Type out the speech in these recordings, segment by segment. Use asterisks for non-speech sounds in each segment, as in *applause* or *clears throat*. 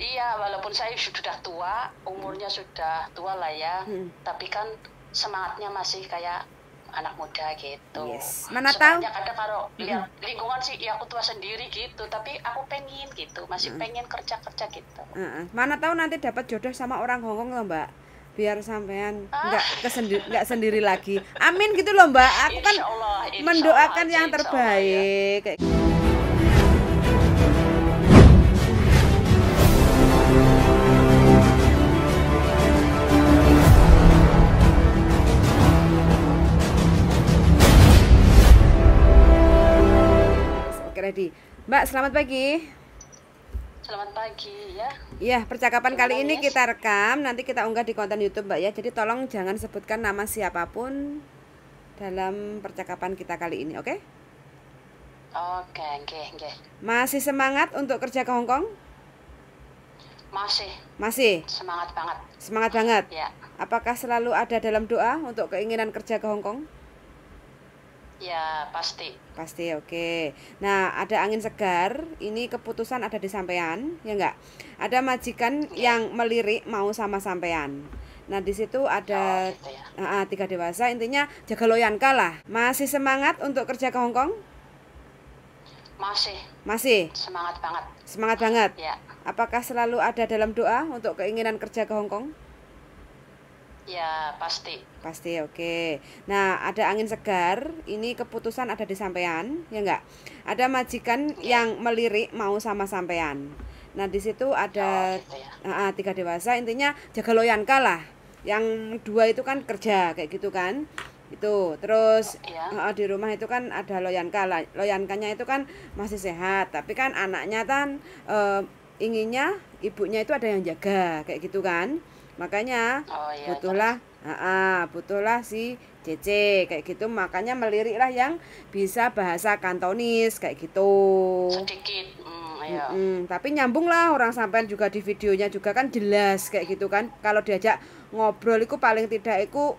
iya walaupun saya sudah tua umurnya sudah tua lah ya hmm. tapi kan semangatnya masih kayak anak muda gitu. Yes. Mana tahu? Kadang kalau hmm. ya, lingkungan sih ya aku tua sendiri gitu, tapi aku pengen gitu, masih hmm. pengen kerja-kerja gitu. Hmm. Mana tahu nanti dapat jodoh sama orang Hongkong loh, Mbak. Biar sampean ah. nggak ah. nggak sendiri lagi. Amin gitu loh, Mbak. Aku kan Allah, mendoakan Allah, yang terbaik. Allah, ya. ready. Mbak, selamat pagi. Selamat pagi ya. Ya percakapan Selamat kali ini kita rekam, nanti kita unggah di konten YouTube Mbak ya. Jadi tolong jangan sebutkan nama siapapun dalam percakapan kita kali ini, oke? Okay? Oke, okay, oke. Masih semangat untuk kerja ke Hong Kong? Masih. Masih. Semangat banget. Semangat banget. Ya. Apakah selalu ada dalam doa untuk keinginan kerja ke Hong Kong? Ya, pasti. Pasti, oke. Okay. Nah, ada angin segar, ini keputusan ada di sampean, ya enggak? Ada majikan ya. yang melirik mau sama sampean. Nah, di situ ada oh, gitu ya. uh, tiga dewasa, intinya jaga loyan kalah. Masih semangat untuk kerja ke Hong Kong? Masih. Masih. Semangat banget. Semangat banget. Ya. Apakah selalu ada dalam doa untuk keinginan kerja ke Hong Kong? Ya, pasti. Pasti, oke. Okay. Nah, ada angin segar, ini keputusan ada di sampean, ya enggak? Ada majikan ya. yang melirik mau sama sampean. Nah, di situ ada oh, gitu ya. uh, tiga dewasa, intinya jaga loyanka lah. Yang dua itu kan kerja kayak gitu kan. Itu. Terus oh, iya. uh, di rumah itu kan ada loyanka. Lah. Loyankanya itu kan masih sehat, tapi kan anaknya kan uh, inginnya ibunya itu ada yang jaga kayak gitu kan makanya oh, iya, butuhlah uh, uh, butuhlah si CC kayak gitu makanya meliriklah yang bisa bahasa Kantonis kayak gitu sedikit mm, mm, mm, tapi nyambung lah orang sampean juga di videonya juga kan jelas kayak gitu kan kalau diajak ngobrol itu paling tidak itu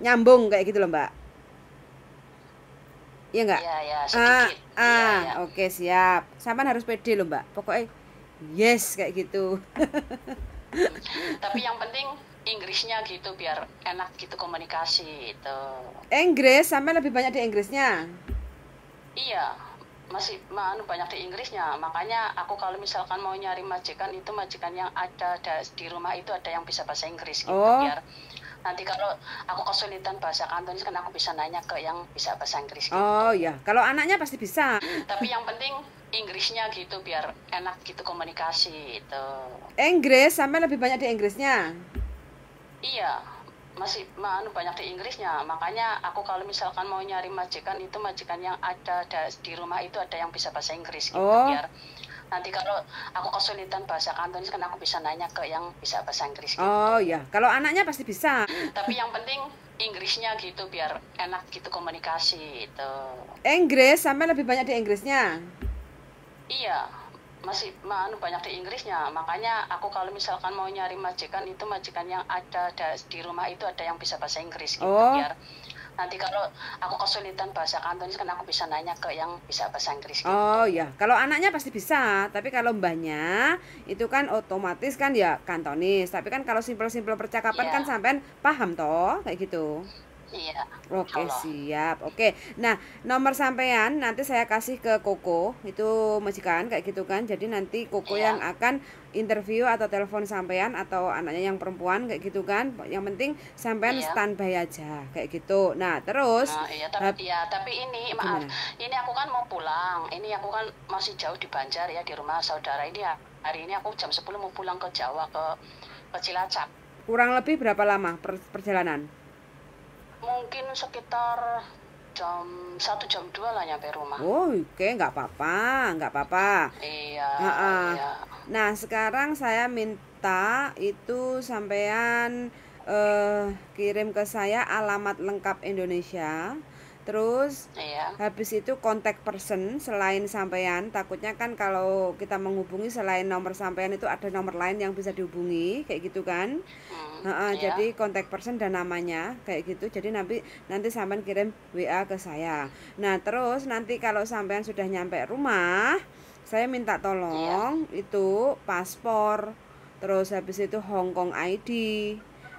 nyambung kayak gitu loh mbak iya enggak iya, iya, ah, ah iya, iya. oke siap sampean harus pede loh mbak pokoknya yes kayak gitu *laughs* tapi yang penting Inggrisnya gitu biar enak gitu komunikasi itu Inggris sampai lebih banyak di Inggrisnya iya masih manu banyak di Inggrisnya makanya aku kalau misalkan mau nyari majikan itu majikan yang ada, ada di rumah itu ada yang bisa bahasa Inggris gitu oh. biar nanti kalau aku kesulitan bahasa Kantonis kan aku bisa nanya ke yang bisa bahasa Inggris gitu. oh iya kalau anaknya pasti bisa tapi yang penting Inggrisnya gitu biar enak gitu komunikasi itu. Inggris sampai lebih banyak di Inggrisnya. Iya, masih manu banyak di Inggrisnya. Makanya aku kalau misalkan mau nyari majikan itu majikan yang ada, ada di rumah itu ada yang bisa bahasa Inggris gitu oh. biar nanti kalau aku kesulitan bahasa Kantonis kan aku bisa nanya ke yang bisa bahasa Inggris gitu. Oh iya, kalau anaknya pasti bisa. Tapi yang penting Inggrisnya gitu biar enak gitu komunikasi itu. Inggris sampai lebih banyak di Inggrisnya iya masih anu, banyak di Inggrisnya makanya aku kalau misalkan mau nyari majikan itu majikan yang ada, di rumah itu ada yang bisa bahasa Inggris gitu oh. biar nanti kalau aku kesulitan bahasa Kantonis kan aku bisa nanya ke yang bisa bahasa Inggris gitu. Oh iya, kalau anaknya pasti bisa, tapi kalau mbahnya itu kan otomatis kan ya Kantonis, tapi kan kalau simpel-simpel percakapan yeah. kan sampean paham toh kayak gitu. Iya. Oke, okay, siap. Oke. Nah, nomor sampean nanti saya kasih ke Koko, itu majikan kayak gitu kan. Jadi nanti Koko iya. yang akan interview atau telepon sampean atau anaknya yang perempuan kayak gitu kan. Yang penting sampean iya. standby aja kayak gitu. Nah, terus nah, iya, tapi, iya, tapi ini maaf. Gimana? Ini aku kan mau pulang. Ini aku kan masih jauh di Banjar ya di rumah saudara ini ya. Hari ini aku jam 10 mau pulang ke Jawa ke ke Cilacap. Kurang lebih berapa lama per, perjalanan? mungkin sekitar jam satu jam dua lah nyampe rumah. Oh, oke, okay. nggak apa-apa, nggak apa-apa. Iya, iya. Nah, sekarang saya minta itu sampean uh, kirim ke saya alamat lengkap Indonesia Terus iya. habis itu kontak person selain sampean, takutnya kan kalau kita menghubungi selain nomor sampean itu ada nomor lain yang bisa dihubungi kayak gitu kan. Hmm, uh, iya. jadi kontak person dan namanya kayak gitu. Jadi nanti nanti sampean kirim WA ke saya. Nah, terus nanti kalau sampean sudah nyampe rumah, saya minta tolong iya. itu paspor, terus habis itu Hong Kong ID,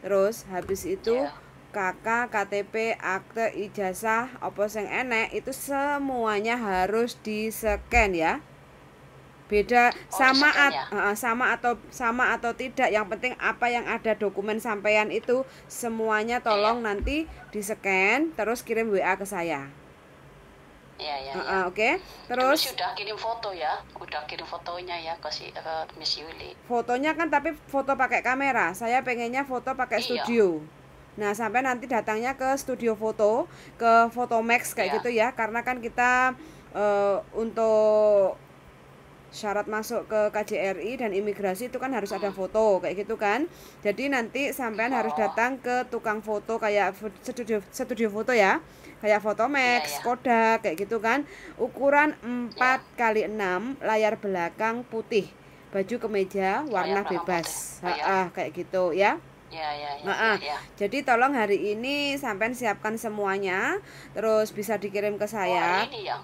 terus habis itu iya KK, KTP, akte, ijazah, apa sing enek itu semuanya harus di scan ya. Beda oh, sama at, ya? sama atau sama atau tidak yang penting apa yang ada dokumen sampean itu semuanya iya. tolong ya, ya. nanti di scan terus kirim WA ke saya. Iya, iya. Uh, ya. Oke. Okay. Terus Terus sudah kirim foto ya. Udah kirim fotonya ya ke si uh, Miss Yuli. Fotonya kan tapi foto pakai kamera. Saya pengennya foto pakai iya. studio. Nah, sampai nanti datangnya ke studio foto, ke Photomax kayak yeah. gitu ya, karena kan kita uh, untuk syarat masuk ke KJRI dan imigrasi itu kan harus ada hmm. foto kayak gitu kan. Jadi nanti sampean oh. harus datang ke tukang foto kayak studio studio foto ya. Kayak Fotomax, yeah, yeah. Kodak kayak gitu kan. Ukuran 4 iya. kali yeah. 6, layar belakang putih. Baju kemeja warna bebas. Iya. Heeh, kayak gitu ya. Ya, ya, ya, nah, ah. ya, ya. Jadi tolong hari ini sampean siapkan semuanya, terus bisa dikirim ke saya. Oh, ini ya.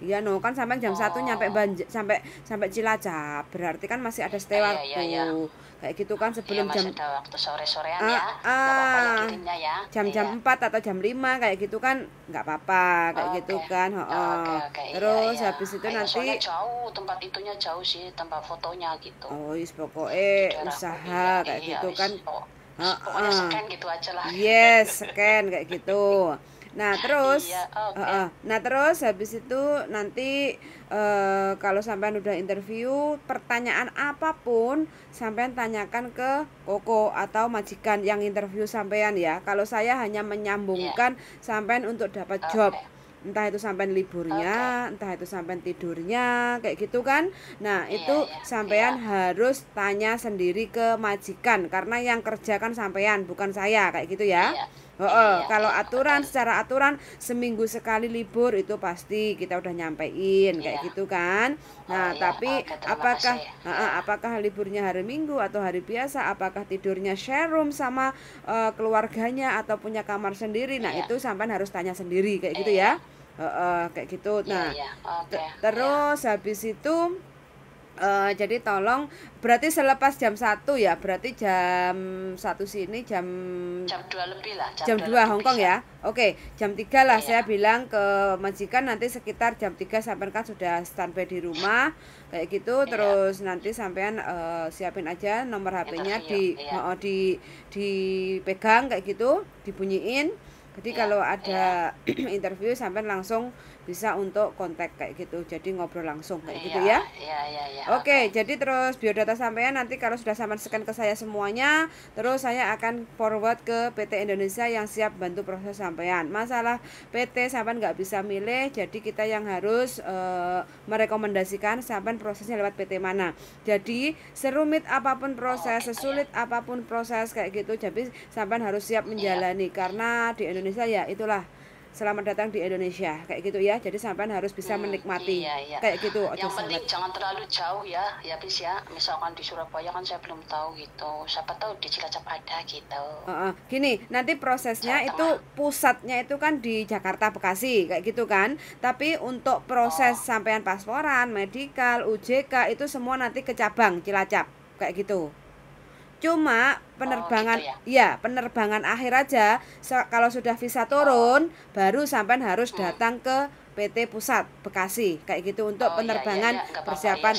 Iya no kan sampai jam oh. satu nyampe banj sampai sampai Cilacap berarti kan masih ada stay iya, iya, waktu iya, iya, ya. kayak gitu kan iya, sebelum iya, jam ada waktu sore sorean ah, ya, ya ah, ya. jam jam empat atau jam lima kayak gitu kan nggak apa-apa kayak oh, gitu okay. kan oh, oh. Okay, okay. terus iya, iya. habis itu Ayo, nanti jauh tempat itunya jauh sih tempat fotonya gitu oh is pokoknya usaha ya. kayak iya, gitu kan oh uh, pokoknya scan gitu aja lah yes scan kayak gitu Nah, nah terus, iya, okay. uh, uh, nah terus habis itu nanti uh, kalau sampean udah interview, pertanyaan apapun sampean tanyakan ke koko atau majikan yang interview sampean ya. Kalau saya hanya menyambungkan yeah. sampean untuk dapat okay. job entah itu sampean liburnya, okay. entah itu sampean tidurnya, kayak gitu kan. Nah, yeah, itu yeah. Iya. sampean yeah. harus tanya sendiri ke majikan karena yang kerjakan sampean bukan saya, kayak gitu ya. Yeah. Oh, iya, kalau aturan secara aturan seminggu sekali libur itu pasti kita udah nyampein iya. kayak gitu kan. Iya, nah, oh, iya. tapi apakah kasih. Uh, apakah liburnya hari Minggu atau hari biasa? Apakah tidurnya share room sama uh, keluarganya atau punya kamar sendiri? Nah, iya. itu sampai harus tanya sendiri kayak gitu iya. gitu ya. Uh, uh, kayak gitu. Iya, nah, iya, Okay, terus iya. habis itu uh, jadi tolong berarti selepas jam 1 ya berarti jam satu sini jam jam dua lebih lah jam, jam 2 Hongkong ya oke jam tiga lah ya. saya bilang ke majikan nanti sekitar jam tiga sampai kan sudah standby di rumah kayak gitu ya. terus nanti sampean uh, siapin aja nomor HP-nya di ya. oh, di dipegang kayak gitu dibunyiin jadi ya. kalau iya. ada ya. *clears throat* interview sampean langsung bisa untuk kontak kayak gitu jadi ngobrol langsung kayak gitu iya, ya iya, iya, iya, oke okay, jadi terus biodata sampean nanti kalau sudah sama scan ke saya semuanya terus saya akan forward ke PT Indonesia yang siap bantu proses sampean masalah PT sampean nggak bisa milih jadi kita yang harus e, merekomendasikan sampean prosesnya lewat PT mana jadi serumit apapun proses oh, okay, sesulit iya. apapun proses kayak gitu jadi sampean harus siap iya. menjalani iya. karena di Indonesia ya itulah selamat datang di Indonesia kayak gitu ya jadi sampean harus bisa hmm, menikmati iya, iya. kayak gitu yang penting penting jangan terlalu jauh ya ya bis ya misalkan di Surabaya kan saya belum tahu gitu siapa tahu di Cilacap ada gitu uh, uh. gini nanti prosesnya Jawa itu tengah. pusatnya itu kan di Jakarta Bekasi kayak gitu kan tapi untuk proses oh. sampean pasporan medikal UJK itu semua nanti ke cabang Cilacap kayak gitu cuma penerbangan oh, gitu ya? ya penerbangan akhir aja so, kalau sudah visa turun oh. baru sampai harus hmm. datang ke PT Pusat Bekasi kayak gitu untuk oh, penerbangan iya, iya, iya. iya persiapan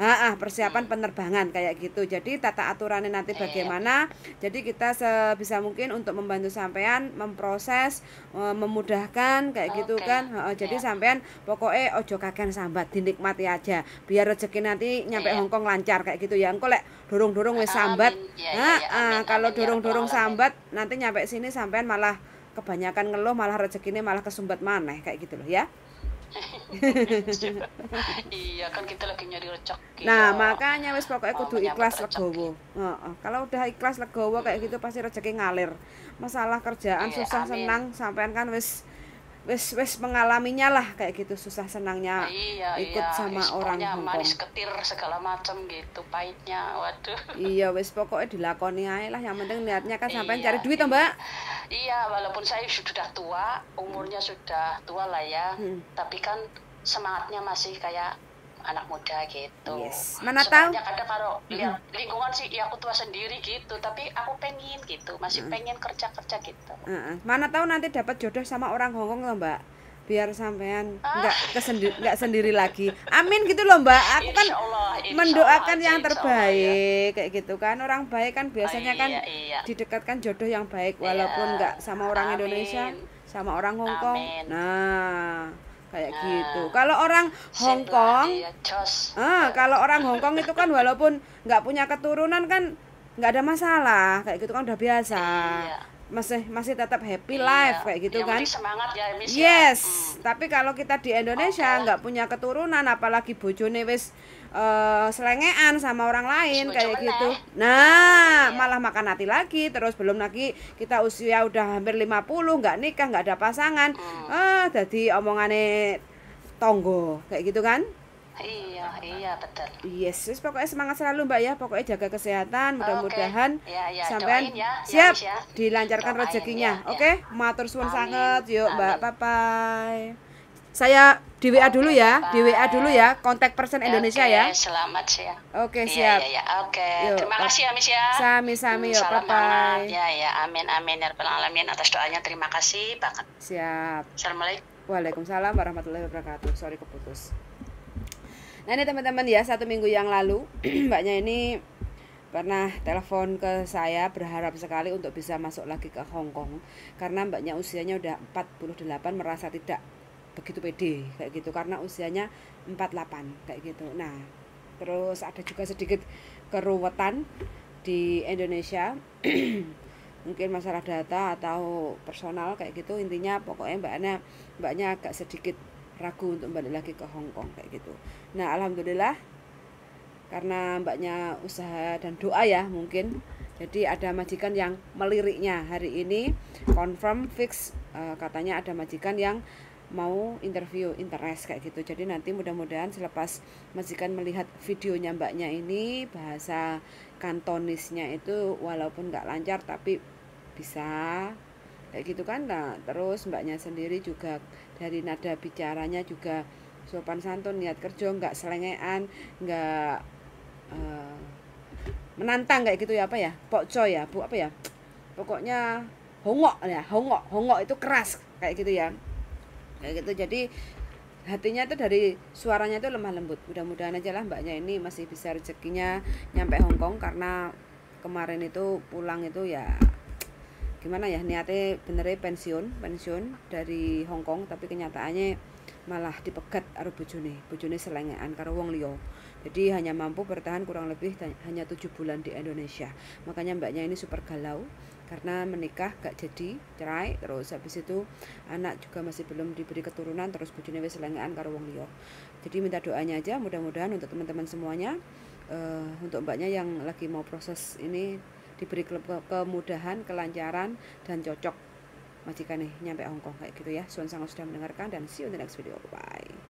ah, ah, persiapan hmm. penerbangan kayak gitu. Jadi tata aturannya nanti iya, bagaimana? Iya. Jadi kita sebisa mungkin untuk membantu sampean memproses eh, memudahkan kayak okay. gitu kan. jadi iya. sampean pokoknya ojo kagak sambat dinikmati aja biar rezeki nanti nyampe iya. Hongkong lancar kayak gitu ya. Engko lek dorong-dorong wis sambat. kalau ya, dorong-dorong sambat nanti nyampe sini sampean malah kebanyakan ngeluh malah rezekinya malah kesumbat mana kayak gitu loh ya *laughs* iya kan kita lagi nyari rezeki nah makanya wis pokoknya kudu ikhlas legowo Oh, kalau udah ikhlas legowo kayak gitu pasti rezeki ngalir masalah kerjaan iya, susah senang sampean kan wis wes wes mengalaminya lah kayak gitu susah senangnya iya, iya ikut iya. sama Ispanya, orang Hongkong manis ketir segala macam gitu pahitnya waduh iya wes pokoknya dilakoni aja lah yang penting niatnya kan sampai iya, cari duit iya. mbak iya walaupun saya sudah tua umurnya sudah tua lah ya hmm. tapi kan semangatnya masih kayak anak muda gitu. Yes. Mana Soalnya tahu? Kadang kalau mm-hmm. lingkungan sih ya aku tua sendiri gitu, tapi aku pengen gitu, masih mm. hmm pengen kerja-kerja gitu. Mm hmm Mana tahu nanti dapat jodoh sama orang Hongkong loh, Mbak biar sampean ah. nggak ah. kesendi nggak sendiri lagi amin gitu loh mbak aku kan insya Allah, insya mendoakan Allah, yang ya. terbaik ya. kayak gitu kan orang baik kan biasanya ah, kan iya, iya. didekatkan jodoh yang baik iya. walaupun nggak iya. sama orang amin. Indonesia sama orang Hongkong nah kayak nah, gitu. Kalau orang Hong Kong, eh, kalau orang Hong Kong itu kan walaupun nggak punya keturunan kan nggak ada masalah kayak gitu kan udah biasa. Iya masih masih tetap happy iya. life kayak gitu ya, kan semangat ya, ya. yes ya. Hmm. tapi kalau kita di Indonesia nggak okay. punya keturunan apalagi bojone wis uh, selengean sama orang lain Bojo kayak gitu iya. nah malah makan hati lagi terus belum lagi kita usia udah hampir 50 nggak nikah nggak ada pasangan eh hmm. uh, jadi omongannya tonggo kayak gitu kan Iya, iya betul. Yesus, pokoknya semangat selalu Mbak ya. Pokoknya jaga kesehatan, mudah-mudahan okay. Iya, iya, ya, ya. sampean ya, siap ya, dilancarkan Doain, rezekinya. Ya, ya. Oke, okay? matur suwun sangat. Yuk, Amin. Mbak, papai. Saya di WA okay, dulu ya, bye. di WA dulu ya, kontak person Indonesia ya. Selamat ya. Oke, okay, iya, siap. Iya, iya, oke. Okay. terima kasih ya, Miss ya. Sami-sami yuk, Salam bye Ya, ya, amin amin ya rabbal alamin atas doanya. Terima kasih banget. Siap. Assalamualaikum. Waalaikumsalam warahmatullahi wabarakatuh. Sorry keputus. Nah ini teman-teman ya satu minggu yang lalu *clears throat* mbaknya ini pernah telepon ke saya berharap sekali untuk bisa masuk lagi ke Hong Kong karena mbaknya usianya udah 48 merasa tidak begitu pede kayak gitu karena usianya 48 kayak gitu. Nah, terus ada juga sedikit keruwetan di Indonesia *clears throat* mungkin masalah data atau personal kayak gitu intinya pokoknya mbaknya mbaknya agak sedikit ragu untuk balik lagi ke Hong Kong kayak gitu. Nah, alhamdulillah karena mbaknya usaha dan doa ya mungkin. Jadi ada majikan yang meliriknya hari ini confirm fix eh, katanya ada majikan yang mau interview interest kayak gitu jadi nanti mudah-mudahan selepas majikan melihat videonya mbaknya ini bahasa kantonisnya itu walaupun nggak lancar tapi bisa kayak gitu kan nah, terus mbaknya sendiri juga dari nada bicaranya juga sopan santun niat kerja nggak selengean nggak uh, menantang kayak gitu ya apa ya pokco ya bu apa ya pokoknya hongok ya hongok hongok itu keras kayak gitu ya kayak gitu jadi hatinya itu dari suaranya itu lemah lembut mudah-mudahan aja lah mbaknya ini masih bisa rezekinya nyampe Hongkong karena kemarin itu pulang itu ya gimana ya niatnya benernya pensiun pensiun dari Hong Kong tapi kenyataannya malah dipegat arus bojone bojone selengean karo wong jadi hanya mampu bertahan kurang lebih hanya tujuh bulan di Indonesia makanya mbaknya ini super galau karena menikah gak jadi cerai terus habis itu anak juga masih belum diberi keturunan terus bojone wis selengean karo wong jadi minta doanya aja mudah-mudahan untuk teman-teman semuanya uh, untuk mbaknya yang lagi mau proses ini diberi ke kemudahan, kelancaran dan cocok majikan nih nyampe Hongkong kayak gitu ya. Suan sangat sudah mendengarkan dan see you in the next video. Bye.